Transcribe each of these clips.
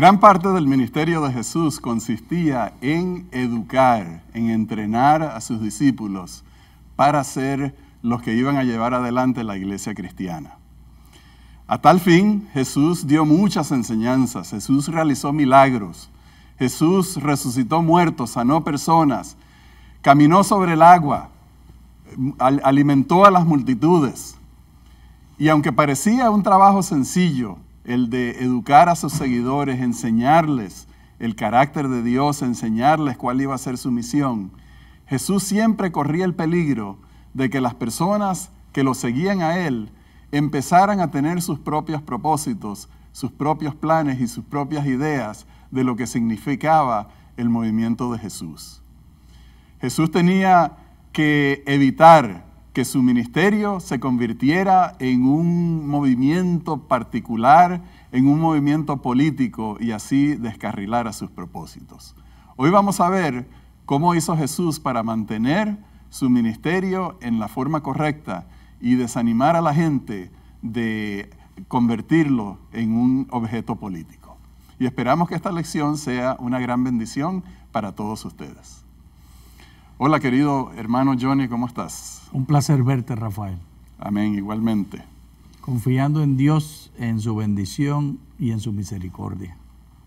Gran parte del ministerio de Jesús consistía en educar, en entrenar a sus discípulos para ser los que iban a llevar adelante la iglesia cristiana. A tal fin, Jesús dio muchas enseñanzas, Jesús realizó milagros, Jesús resucitó muertos, sanó personas, caminó sobre el agua, alimentó a las multitudes. Y aunque parecía un trabajo sencillo, el de educar a sus seguidores, enseñarles el carácter de Dios, enseñarles cuál iba a ser su misión. Jesús siempre corría el peligro de que las personas que lo seguían a Él empezaran a tener sus propios propósitos, sus propios planes y sus propias ideas de lo que significaba el movimiento de Jesús. Jesús tenía que evitar que su ministerio se convirtiera en un movimiento particular, en un movimiento político y así descarrilara sus propósitos. Hoy vamos a ver cómo hizo Jesús para mantener su ministerio en la forma correcta y desanimar a la gente de convertirlo en un objeto político. Y esperamos que esta lección sea una gran bendición para todos ustedes. Hola querido hermano Johnny, ¿cómo estás? Un placer verte, Rafael. Amén, igualmente. Confiando en Dios, en su bendición y en su misericordia.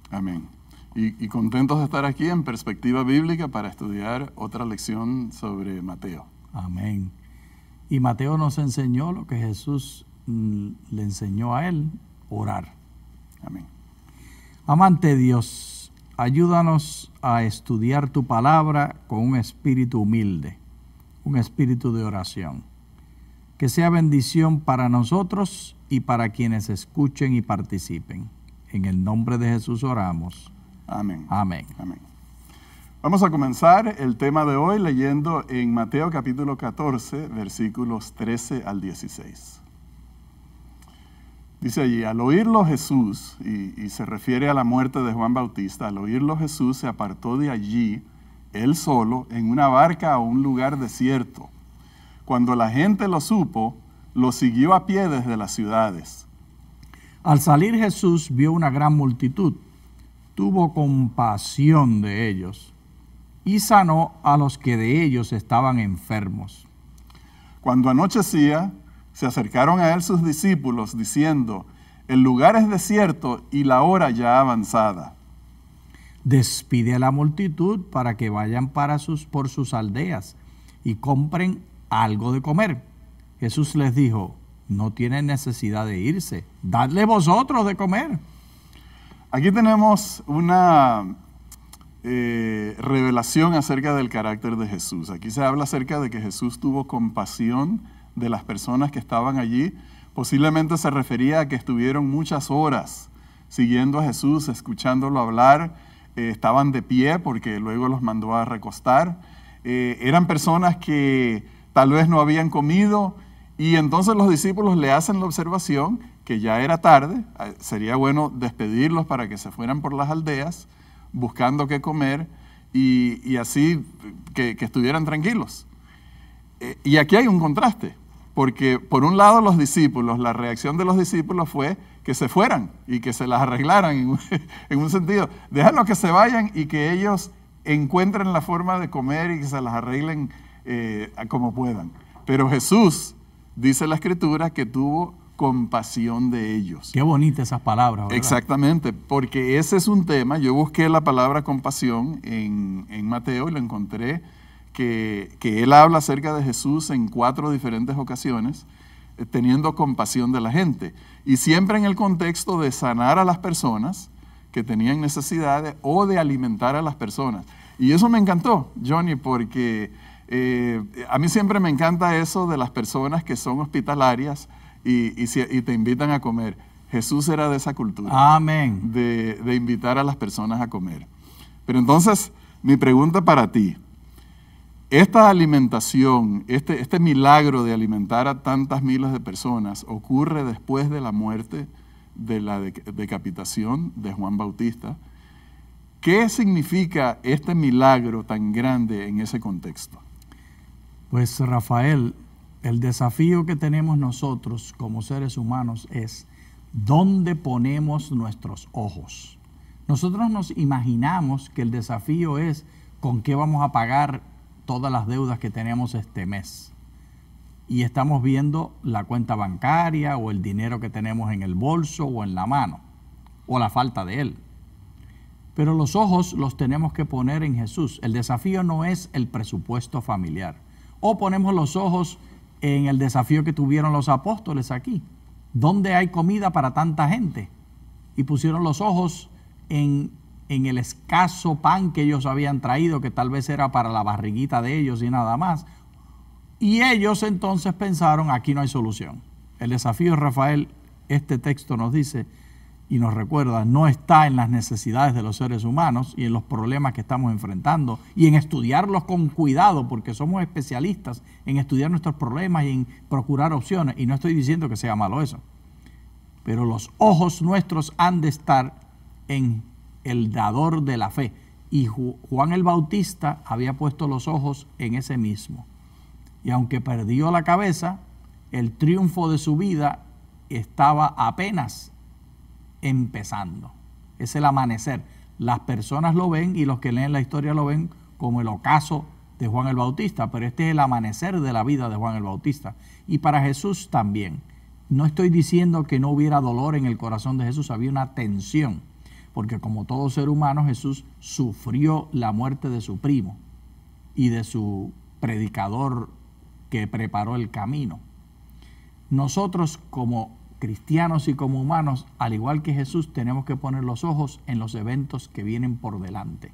Amén. Y, contentos de estar aquí en perspectiva bíblica para estudiar otra lección sobre Mateo. Amén. Y Mateo nos enseñó lo que Jesús mm, le enseñó a él, orar. Amén. Amante Dios, Ayúdanos a estudiar tu palabra con un espíritu humilde, un espíritu de oración. Que sea bendición para nosotros y para quienes escuchen y participen. En el nombre de Jesús oramos. Amén. Amén. Vamos a comenzar el tema de hoy leyendo en Mateo capítulo 14, versículos 13 al 16. Dice allí, al oírlo Jesús, y, se refiere a la muerte de Juan Bautista, al oírlo Jesús se apartó de allí, él solo, en una barca a un lugar desierto. Cuando la gente lo supo, lo siguió a pie desde las ciudades. Al salir Jesús vio una gran multitud, tuvo compasión de ellos y sanó a los que de ellos estaban enfermos. Cuando anochecía, se acercaron a él sus discípulos diciendo, el lugar es desierto y la hora ya avanzada. Despide a la multitud para que vayan para sus, por sus aldeas y compren algo de comer. Jesús les dijo, no tienen necesidad de irse, dadle vosotros de comer. Aquí tenemos una eh, revelación acerca del carácter de Jesús. Aquí se habla acerca de que Jesús tuvo compasión de las personas que estaban allí, posiblemente se refería a que estuvieron muchas horas siguiendo a Jesús, escuchándolo hablar, eh, estaban de pie porque luego los mandó a recostar. Eh, eran personas que tal vez no habían comido y entonces los discípulos le hacen la observación que ya era tarde, eh, sería bueno despedirlos para que se fueran por las aldeas buscando qué comer y, así que, estuvieran tranquilos. y aquí hay un contraste porque por un lado los discípulos, la reacción de los discípulos fue que se fueran y que se las arreglaran en un, sentido. Déjanos que se vayan y que ellos encuentren la forma de comer y que se las arreglen eh, como puedan. Pero Jesús, dice la escritura, que tuvo compasión de ellos. Qué bonitas esas palabras. Exactamente, porque ese es un tema. Yo busqué la palabra compasión en, en Mateo y lo encontré que, él habla acerca de Jesús en cuatro diferentes ocasiones, eh, teniendo compasión de la gente. Y siempre en el contexto de sanar a las personas que tenían necesidades o de alimentar a las personas. Y eso me encantó, Johnny, porque eh, a mí siempre me encanta eso de las personas que son hospitalarias y, te invitan a comer. Jesús era de esa cultura. Amén. De, de invitar a las personas a comer. Pero entonces, mi pregunta para ti, esta alimentación, este, este, milagro de alimentar a tantas miles de personas ocurre después de la muerte de la decapitación de Juan Bautista. ¿Qué significa este milagro tan grande en ese contexto? Pues Rafael, el desafío que tenemos nosotros como seres humanos es dónde ponemos nuestros ojos. Nosotros nos imaginamos que el desafío es con qué vamos a pagar todas las deudas que tenemos este mes. Y estamos viendo la cuenta bancaria o el dinero que tenemos en el bolso o en la mano, o la falta de él. Pero los ojos los tenemos que poner en Jesús. El desafío no es el presupuesto familiar. O ponemos los ojos en el desafío que tuvieron los apóstoles aquí. ¿Dónde hay comida para tanta gente? Y pusieron los ojos en en el escaso pan que ellos habían traído, que tal vez era para la barriguita de ellos y nada más. Y ellos entonces pensaron, aquí no hay solución. El desafío Rafael, este texto nos dice y nos recuerda, no está en las necesidades de los seres humanos y en los problemas que estamos enfrentando y en estudiarlos con cuidado, porque somos especialistas en estudiar nuestros problemas y en procurar opciones. Y no estoy diciendo que sea malo eso, pero los ojos nuestros han de estar en el dador de la fe. Y Juan el Bautista había puesto los ojos en ese mismo. Y aunque perdió la cabeza, el triunfo de su vida estaba apenas empezando. Es el amanecer. Las personas lo ven y los que leen la historia lo ven como el ocaso de Juan el Bautista, pero este es el amanecer de la vida de Juan el Bautista. Y para Jesús también. No estoy diciendo que no hubiera dolor en el corazón de Jesús, había una tensión porque como todo ser humano Jesús sufrió la muerte de su primo y de su predicador que preparó el camino. Nosotros como cristianos y como humanos, al igual que Jesús, tenemos que poner los ojos en los eventos que vienen por delante.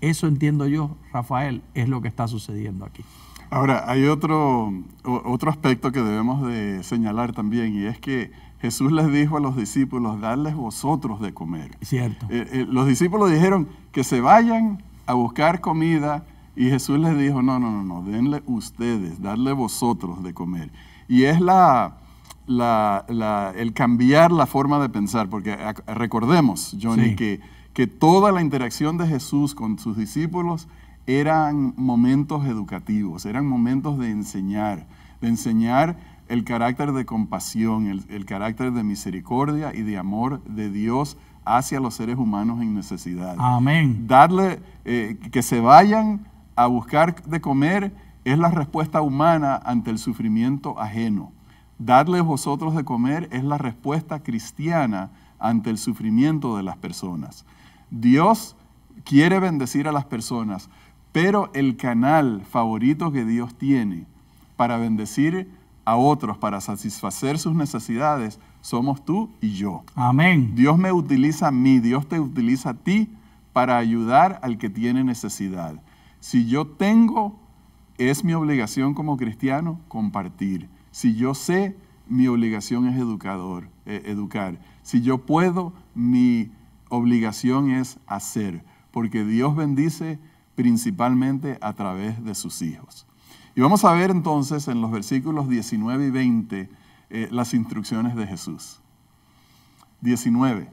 Eso entiendo yo, Rafael, es lo que está sucediendo aquí. Ahora, hay otro, otro aspecto que debemos de señalar también y es que Jesús les dijo a los discípulos, darles vosotros de comer. Cierto. Eh, eh, los discípulos dijeron que se vayan a buscar comida y Jesús les dijo, no, no, no, no, denle ustedes, darle vosotros de comer. Y es la, el cambiar la forma de pensar, porque recordemos, Johnny, que, que toda la interacción de Jesús con sus discípulos eran momentos educativos, eran momentos de enseñar, de enseñar el carácter de compasión, el, carácter de misericordia y de amor de Dios hacia los seres humanos en necesidad. Amén. Darle, eh, que se vayan a buscar de comer es la respuesta humana ante el sufrimiento ajeno. Darles vosotros de comer es la respuesta cristiana ante el sufrimiento de las personas. Dios quiere bendecir a las personas, pero el canal favorito que Dios tiene para bendecir a otros para satisfacer sus necesidades somos tú y yo. Amén. Dios me utiliza a mí, Dios te utiliza a ti para ayudar al que tiene necesidad. Si yo tengo, es mi obligación como cristiano compartir. Si yo sé, mi obligación es educador, eh, educar. Si yo puedo, mi obligación es hacer, porque Dios bendice principalmente a través de sus hijos. Y vamos a ver entonces en los versículos 19 y 20 eh, las instrucciones de Jesús. 19.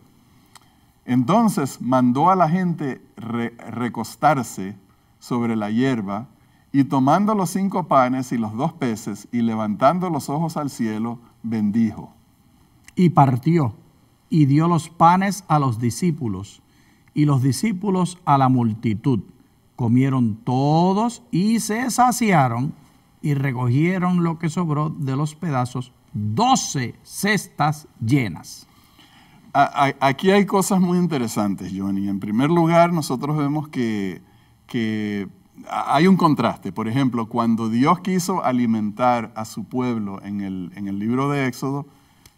Entonces mandó a la gente recostarse sobre la hierba y tomando los cinco panes y los dos peces y levantando los ojos al cielo, bendijo. Y partió y dio los panes a los discípulos y los discípulos a la multitud Comieron todos y se saciaron y recogieron lo que sobró de los pedazos, doce cestas llenas. Aquí hay cosas muy interesantes, Johnny. En primer lugar, nosotros vemos que, hay un contraste. Por ejemplo, cuando Dios quiso alimentar a su pueblo en el, libro de Éxodo,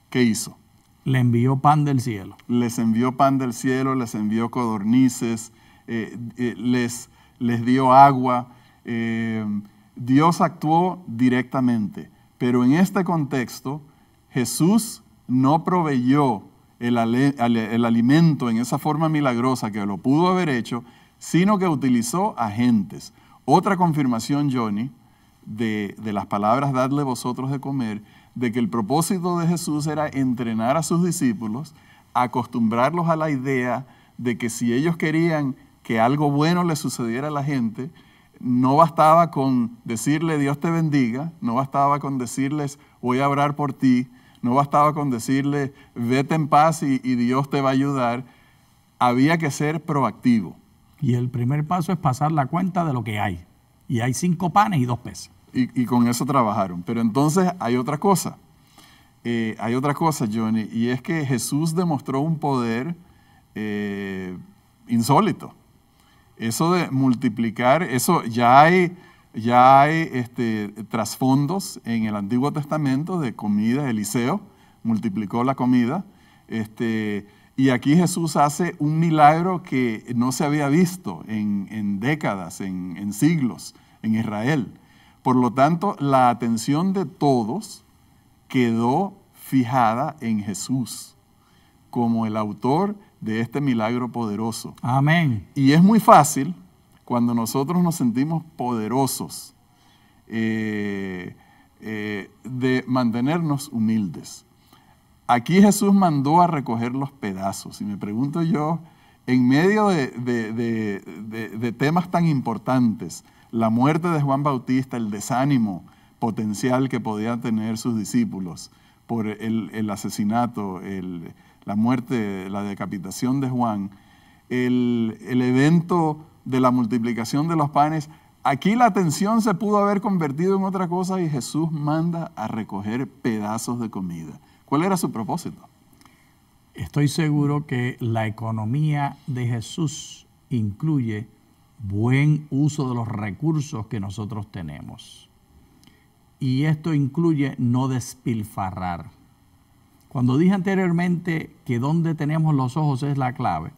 ¿qué hizo? Le envió pan del cielo. Les envió pan del cielo, les envió codornices, eh, eh, les, les dio agua. Eh, Dios actuó directamente, pero en este contexto Jesús no proveyó el, alimento en esa forma milagrosa que lo pudo haber hecho, sino que utilizó agentes. Otra confirmación, Johnny, de, de las palabras dadle vosotros de comer, de que el propósito de Jesús era entrenar a sus discípulos, acostumbrarlos a la idea de que si ellos querían que algo bueno le sucediera a la gente, no bastaba con decirle Dios te bendiga, no bastaba con decirles voy a orar por ti, no bastaba con decirle vete en paz y, Dios te va a ayudar, había que ser proactivo. Y el primer paso es pasar la cuenta de lo que hay. Y hay cinco panes y dos peces. Y, con eso trabajaron. Pero entonces hay otra cosa. Eh, hay otra cosa, Johnny, y es que Jesús demostró un poder eh, insólito. Eso de multiplicar, eso ya hay, ya hay este, trasfondos en el Antiguo Testamento de comida. Eliseo multiplicó la comida. Este, y aquí Jesús hace un milagro que no se había visto en, décadas, en, en, siglos, en Israel. Por lo tanto, la atención de todos quedó fijada en Jesús como el autor de este milagro poderoso. Amén. Y es muy fácil cuando nosotros nos sentimos poderosos eh, eh, de mantenernos humildes. Aquí Jesús mandó a recoger los pedazos y me pregunto yo, en medio de, temas tan importantes, la muerte de Juan Bautista, el desánimo potencial que podían tener sus discípulos por el, el asesinato, el, la muerte, la decapitación de Juan, el, evento de la multiplicación de los panes, aquí la atención se pudo haber convertido en otra cosa y Jesús manda a recoger pedazos de comida. ¿Cuál era su propósito? Estoy seguro que la economía de Jesús incluye buen uso de los recursos que nosotros tenemos. Y esto incluye no despilfarrar. Cuando dije anteriormente que donde tenemos los ojos es la clave,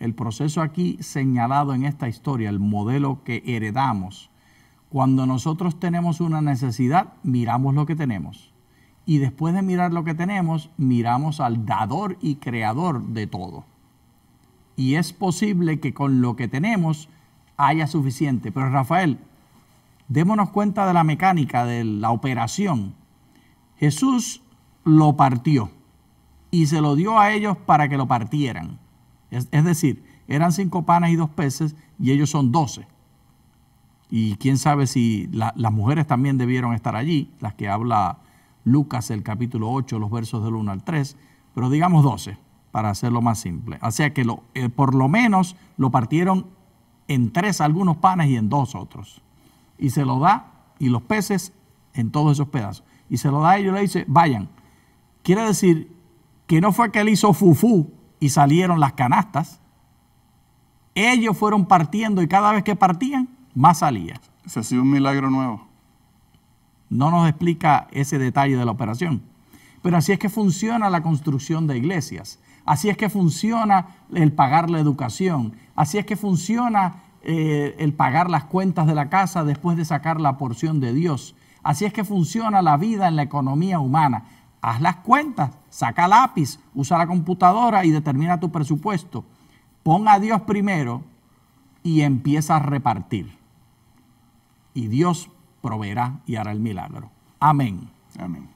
el proceso aquí señalado en esta historia, el modelo que heredamos, cuando nosotros tenemos una necesidad, miramos lo que tenemos. Y después de mirar lo que tenemos, miramos al dador y creador de todo. Y es posible que con lo que tenemos haya suficiente. Pero Rafael, démonos cuenta de la mecánica, de la operación. Jesús lo partió y se lo dio a ellos para que lo partieran. Es, decir, eran cinco panes y dos peces y ellos son doce. Y quién sabe si las mujeres también debieron estar allí, las que habla Lucas el capítulo 8, los versos del 1 al 3, pero digamos 12 para hacerlo más simple. O sea que lo, eh, por lo menos lo partieron en tres algunos panes y en dos otros. Y se lo da, y los peces en todos esos pedazos. Y se lo da y ellos, le dice, vayan, Quiere decir que no fue que él hizo fufú y salieron las canastas. Ellos fueron partiendo y cada vez que partían, más salía. Se hacía un milagro nuevo. No nos explica ese detalle de la operación. Pero así es que funciona la construcción de iglesias. Así es que funciona el pagar la educación. Así es que funciona eh, el pagar las cuentas de la casa después de sacar la porción de Dios. Así es que funciona la vida en la economía humana haz las cuentas, saca lápiz, usa la computadora y determina tu presupuesto. Pon a Dios primero y empieza a repartir. Y Dios proveerá y hará el milagro. Amén. Amén.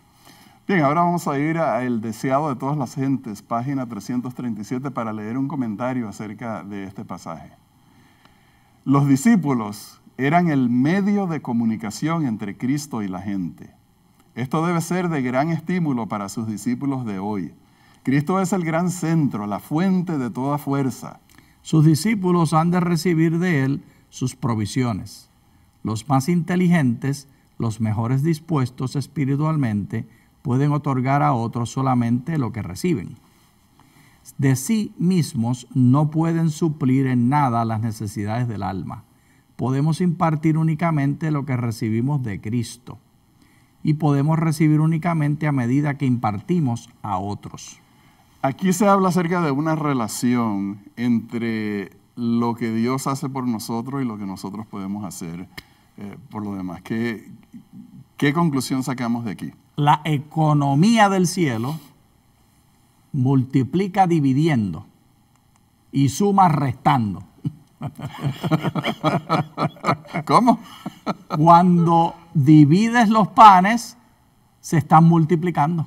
Bien, ahora vamos a ir a El deseado de todas las gentes, página 337, para leer un comentario acerca de este pasaje. Los discípulos eran el medio de comunicación entre Cristo y la gente esto debe ser de gran estímulo para sus discípulos de hoy. Cristo es el gran centro, la fuente de toda fuerza. Sus discípulos han de recibir de Él sus provisiones. Los más inteligentes, los mejores dispuestos espiritualmente, pueden otorgar a otros solamente lo que reciben. De sí mismos no pueden suplir en nada las necesidades del alma. Podemos impartir únicamente lo que recibimos de Cristo y podemos recibir únicamente a medida que impartimos a otros. Aquí se habla acerca de una relación entre lo que Dios hace por nosotros y lo que nosotros podemos hacer eh, por lo demás. ¿Qué, ¿Qué conclusión sacamos de aquí? La economía del cielo multiplica dividiendo y suma restando. ¿Cómo? Cuando divides los panes, se están multiplicando.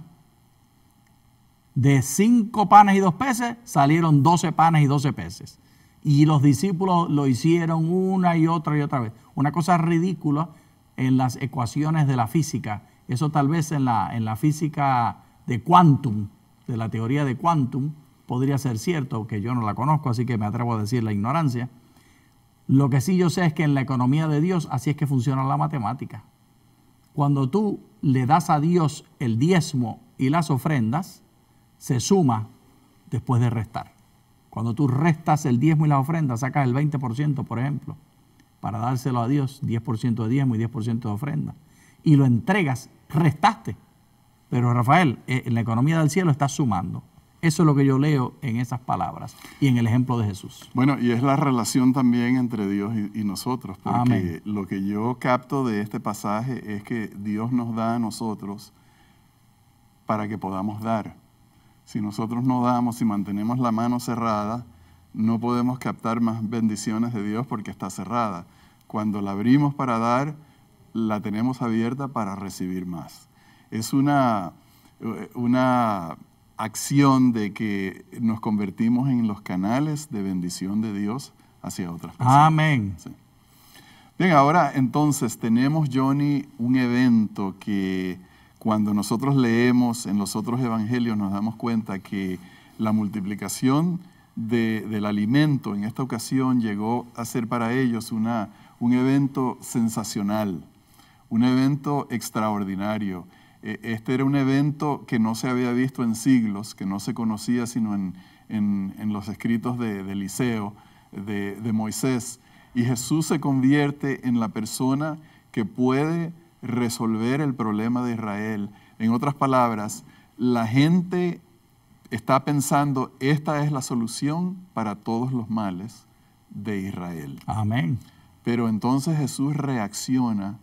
De cinco panes y dos peces salieron doce panes y doce peces. Y los discípulos lo hicieron una y otra y otra vez. Una cosa ridícula en las ecuaciones de la física. Eso tal vez en la, en la física de quantum, de la teoría de quantum, podría ser cierto, que yo no la conozco, así que me atrevo a decir la ignorancia. Lo que sí yo sé es que en la economía de Dios así es que funciona la matemática. Cuando tú le das a Dios el diezmo y las ofrendas, se suma después de restar. Cuando tú restas el diezmo y las ofrendas, sacas el 20%, por ejemplo, para dárselo a Dios, 10% de diezmo y 10% de ofrenda, y lo entregas, restaste. Pero Rafael, en eh, la economía del cielo estás sumando. Eso es lo que yo leo en esas palabras y en el ejemplo de Jesús. Bueno, y es la relación también entre Dios y, nosotros, porque lo que yo capto de este pasaje es que Dios nos da a nosotros para que podamos dar. Si nosotros no damos, si mantenemos la mano cerrada, no podemos captar más bendiciones de Dios porque está cerrada. Cuando la abrimos para dar, la tenemos abierta para recibir más. Es una, una acción de que nos convertimos en los canales de bendición de Dios hacia otras personas. Amén. Bien, ahora entonces tenemos, Johnny, un evento que cuando nosotros leemos en los otros evangelios nos damos cuenta que la multiplicación del alimento en esta ocasión llegó a ser para ellos una, un evento sensacional, un evento extraordinario eh, este era un evento que no se había visto en siglos, que no se conocía sino en, los escritos de, Eliseo, de, de, Moisés. Y Jesús se convierte en la persona que puede resolver el problema de Israel. En otras palabras, la gente está pensando, esta es la solución para todos los males de Israel. Amén. Pero entonces Jesús reacciona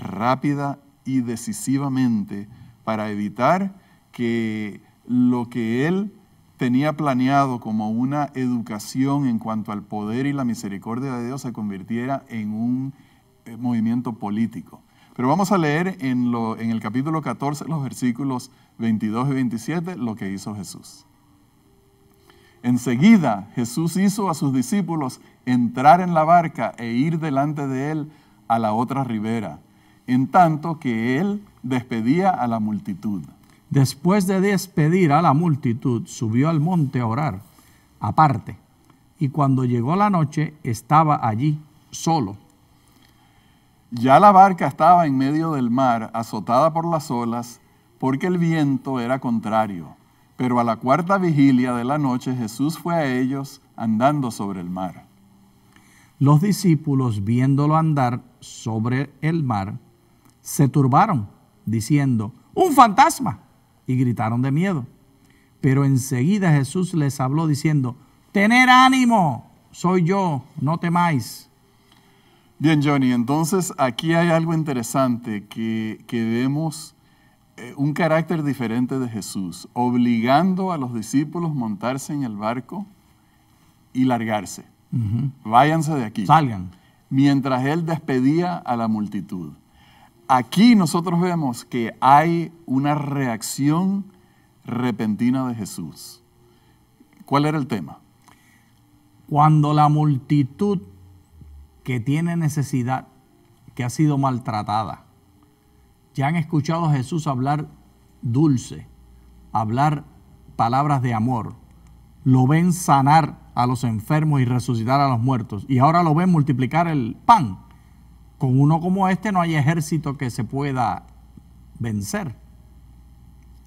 rápida y decisivamente para evitar que lo que él tenía planeado como una educación en cuanto al poder y la misericordia de Dios se convirtiera en un eh, movimiento político. Pero vamos a leer en, el capítulo 14, los versículos 22 y 27, lo que hizo Jesús. Enseguida Jesús hizo a sus discípulos entrar en la barca e ir delante de él a la otra ribera en tanto que él despedía a la multitud. Después de despedir a la multitud, subió al monte a orar, aparte, y cuando llegó la noche estaba allí, solo. Ya la barca estaba en medio del mar, azotada por las olas, porque el viento era contrario. Pero a la cuarta vigilia de la noche Jesús fue a ellos andando sobre el mar. Los discípulos, viéndolo andar sobre el mar, se turbaron, diciendo, un fantasma, y gritaron de miedo. Pero enseguida Jesús les habló diciendo, tener ánimo, soy yo, no temáis. Bien, Johnny, entonces aquí hay algo interesante que, vemos eh, un carácter diferente de Jesús, obligando a los discípulos a montarse en el barco y largarse. Váyanse de aquí. Salgan. Mientras él despedía a la multitud aquí nosotros vemos que hay una reacción repentina de Jesús. ¿Cuál era el tema? Cuando la multitud que tiene necesidad, que ha sido maltratada, ya han escuchado a Jesús hablar dulce, hablar palabras de amor, lo ven sanar a los enfermos y resucitar a los muertos, y ahora lo ven multiplicar el pan con uno como este no hay ejército que se pueda vencer.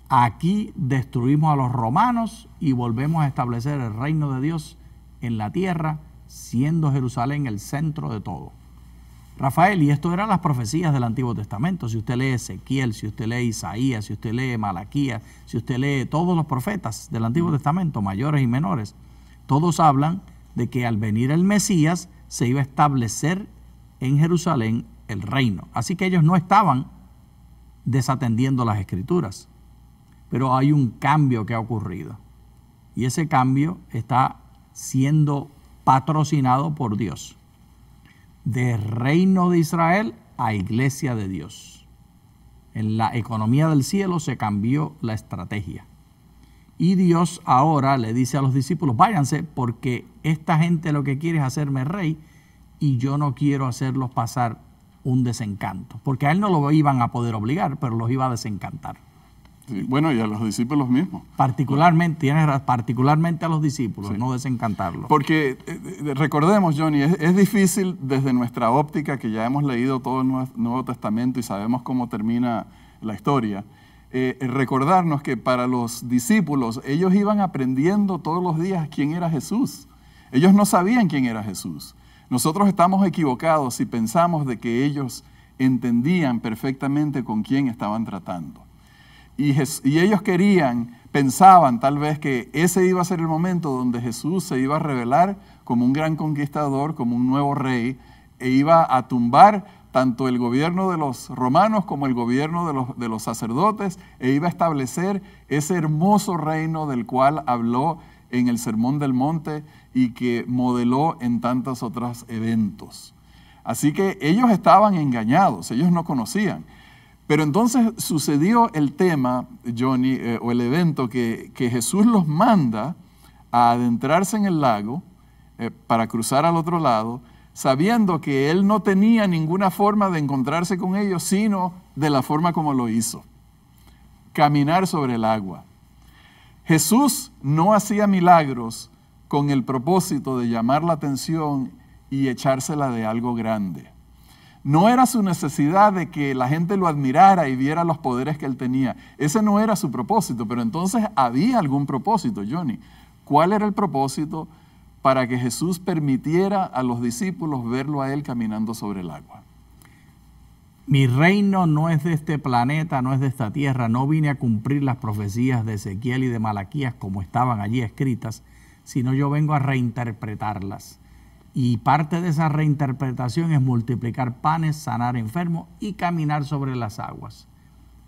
Aquí destruimos a los romanos y volvemos a establecer el reino de Dios en la tierra, siendo Jerusalén el centro de todo. Rafael, y esto eran las profecías del Antiguo Testamento. Si usted lee Ezequiel, si usted lee Isaías, si usted lee Malaquías, si usted lee todos los profetas del Antiguo Testamento, mayores y menores, todos hablan de que al venir el Mesías se iba a establecer en Jerusalén el reino. Así que ellos no estaban desatendiendo las escrituras, pero hay un cambio que ha ocurrido. Y ese cambio está siendo patrocinado por Dios. De reino de Israel a iglesia de Dios. En la economía del cielo se cambió la estrategia. Y Dios ahora le dice a los discípulos, váyanse porque esta gente lo que quiere es hacerme rey y yo no quiero hacerlos pasar un desencanto, porque a él no lo iban a poder obligar, pero los iba a desencantar. bueno, y a los discípulos mismos. Particularmente, tienes particularmente a los discípulos, no desencantarlos. Porque eh, eh, recordemos, Johnny, es, difícil desde nuestra óptica, que ya hemos leído todo el Nuevo, Testamento y sabemos cómo termina la historia, eh, recordarnos que para los discípulos ellos iban aprendiendo todos los días quién era Jesús. Ellos no sabían quién era Jesús. Nosotros estamos equivocados si pensamos de que ellos entendían perfectamente con quién estaban tratando. Y, ellos querían, pensaban tal vez que ese iba a ser el momento donde Jesús se iba a revelar como un gran conquistador, como un nuevo rey, e iba a tumbar tanto el gobierno de los romanos como el gobierno de los, de los sacerdotes, e iba a establecer ese hermoso reino del cual habló en el Sermón del Monte y que modeló en tantos otros eventos. Así que ellos estaban engañados, ellos no conocían. Pero entonces sucedió el tema, Johnny, eh, o el evento que, Jesús los manda a adentrarse en el lago eh, para cruzar al otro lado, sabiendo que él no tenía ninguna forma de encontrarse con ellos, sino de la forma como lo hizo, caminar sobre el agua. Jesús no hacía milagros con el propósito de llamar la atención y echársela de algo grande. No era su necesidad de que la gente lo admirara y viera los poderes que él tenía. Ese no era su propósito, pero entonces había algún propósito, Johnny. ¿Cuál era el propósito para que Jesús permitiera a los discípulos verlo a él caminando sobre el agua? Mi reino no es de este planeta, no es de esta tierra. No vine a cumplir las profecías de Ezequiel y de Malaquías como estaban allí escritas, sino yo vengo a reinterpretarlas. Y parte de esa reinterpretación es multiplicar panes, sanar enfermos y caminar sobre las aguas.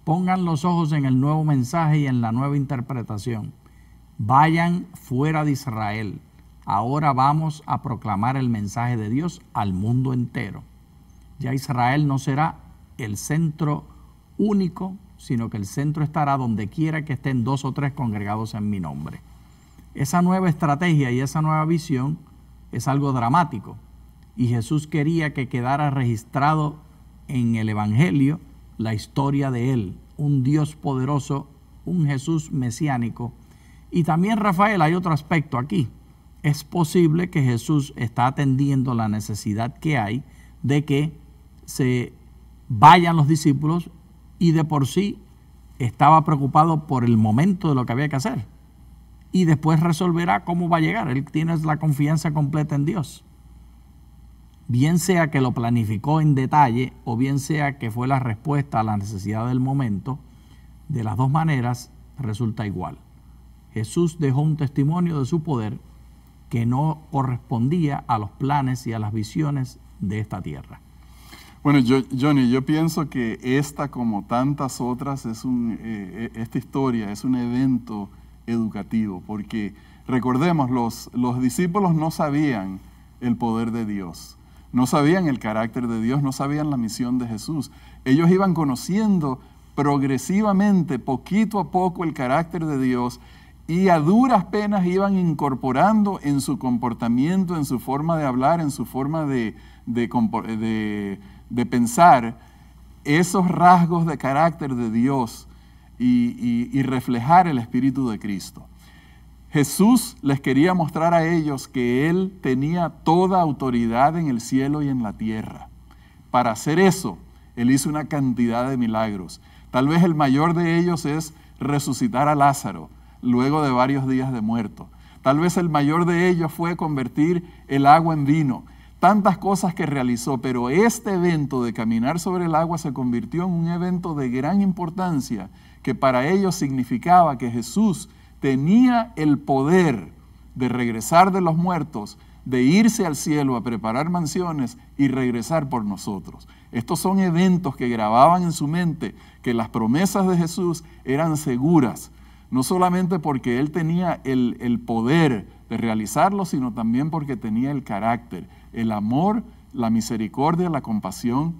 Pongan los ojos en el nuevo mensaje y en la nueva interpretación. Vayan fuera de Israel. Ahora vamos a proclamar el mensaje de Dios al mundo entero. Ya Israel no será el centro único, sino que el centro estará donde quiera que estén dos o tres congregados en mi nombre. Esa nueva estrategia y esa nueva visión es algo dramático. Y Jesús quería que quedara registrado en el Evangelio la historia de Él, un Dios poderoso, un Jesús mesiánico. Y también, Rafael, hay otro aspecto aquí. Es posible que Jesús está atendiendo la necesidad que hay de que se vayan los discípulos y de por sí estaba preocupado por el momento de lo que había que hacer y después resolverá cómo va a llegar. Él tiene la confianza completa en Dios. Bien sea que lo planificó en detalle o bien sea que fue la respuesta a la necesidad del momento, de las dos maneras resulta igual. Jesús dejó un testimonio de su poder que no correspondía a los planes y a las visiones de esta tierra. Bueno, yo, Johnny, yo pienso que esta, como tantas otras, es un, eh, eh, esta historia es un evento educativo, porque recordemos, los, los discípulos no sabían el poder de Dios, no sabían el carácter de Dios, no sabían la misión de Jesús. Ellos iban conociendo progresivamente, poquito a poco, el carácter de Dios y a duras penas iban incorporando en su comportamiento, en su forma de hablar, en su forma de, de, de pensar, esos rasgos de carácter de Dios y, reflejar el Espíritu de Cristo. Jesús les quería mostrar a ellos que Él tenía toda autoridad en el cielo y en la tierra. Para hacer eso, Él hizo una cantidad de milagros. Tal vez el mayor de ellos es resucitar a Lázaro luego de varios días de muerto. Tal vez el mayor de ellos fue convertir el agua en vino. Tantas cosas que realizó, pero este evento de caminar sobre el agua se convirtió en un evento de gran importancia que para ellos significaba que Jesús tenía el poder de regresar de los muertos, de irse al cielo a preparar mansiones y regresar por nosotros. Estos son eventos que grababan en su mente que las promesas de Jesús eran seguras, no solamente porque él tenía el, poder de realizarlo, sino también porque tenía el carácter, el amor, la misericordia, la compasión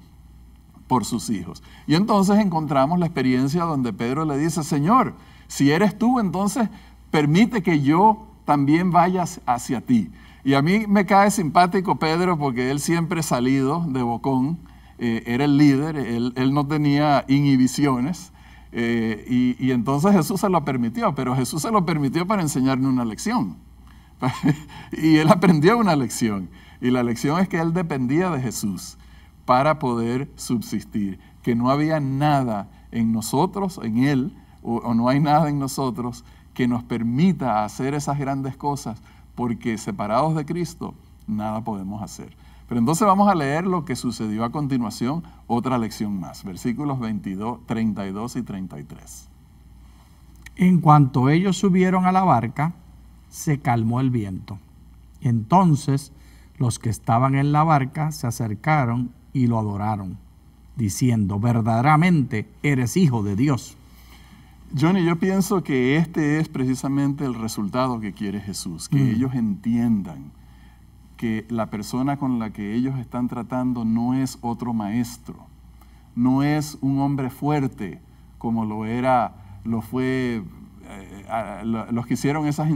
por sus hijos. Y entonces encontramos la experiencia donde Pedro le dice, Señor, si eres tú, entonces permite que yo también vaya hacia ti. Y a mí me cae simpático Pedro porque él siempre salido de Bocón, eh, era el líder, él, no tenía inhibiciones. Eh, y, y, entonces Jesús se lo permitió, pero Jesús se lo permitió para enseñarme una lección. y él aprendió una lección. Y la lección es que él dependía de Jesús para poder subsistir, que no había nada en nosotros, en Él, o, no hay nada en nosotros que nos permita hacer esas grandes cosas, porque separados de Cristo, nada podemos hacer. Pero entonces vamos a leer lo que sucedió a continuación, otra lección más, versículos 22, 32 y 33. En cuanto ellos subieron a la barca, se calmó el viento. Entonces los que estaban en la barca se acercaron y lo adoraron, diciendo, verdaderamente eres hijo de Dios. Johnny, yo pienso que este es precisamente el resultado que quiere Jesús, que mm. ellos entiendan que la persona con la que ellos están tratando no es otro maestro, no es un hombre fuerte como lo era, lo fue, eh, los que hicieron esas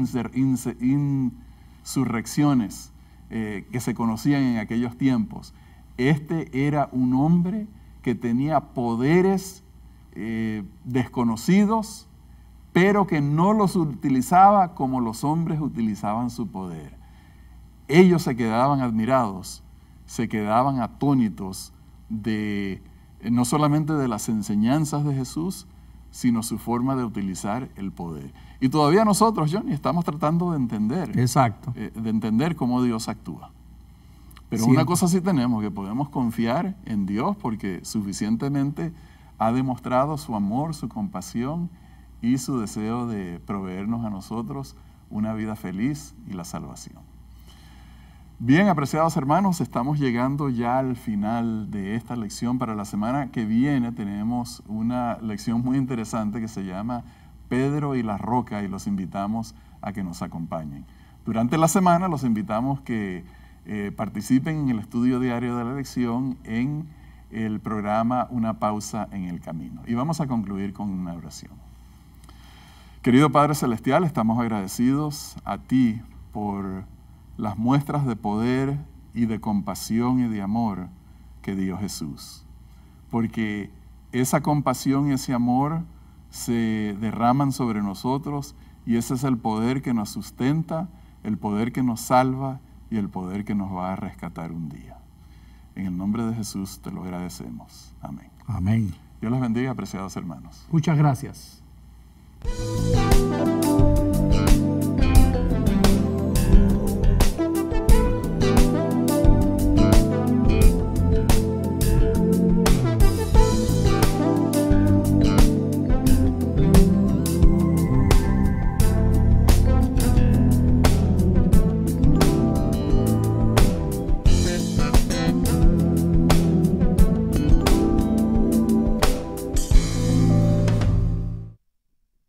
insurrecciones eh, que se conocían en aquellos tiempos. Este era un hombre que tenía poderes eh, desconocidos, pero que no los utilizaba como los hombres utilizaban su poder. Ellos se quedaban admirados, se quedaban atónitos de eh, no solamente de las enseñanzas de Jesús, sino su forma de utilizar el poder. Y todavía nosotros, Johnny, estamos tratando de entender. Exacto. Eh, de entender cómo Dios actúa. Pero una cosa sí tenemos, que podemos confiar en Dios porque suficientemente ha demostrado su amor, su compasión y su deseo de proveernos a nosotros una vida feliz y la salvación. Bien, apreciados hermanos, estamos llegando ya al final de esta lección. Para la semana que viene tenemos una lección muy interesante que se llama Pedro y la Roca y los invitamos a que nos acompañen. Durante la semana los invitamos que eh, participen en el estudio diario de la lección en el programa Una pausa en el camino. Y vamos a concluir con una oración. Querido Padre Celestial, estamos agradecidos a ti por las muestras de poder y de compasión y de amor que dio Jesús. Porque esa compasión y ese amor se derraman sobre nosotros y ese es el poder que nos sustenta, el poder que nos salva y el poder que nos va a rescatar un día. En el nombre de Jesús te lo agradecemos. Amén. Amén. Dios los bendiga, apreciados hermanos. Muchas gracias.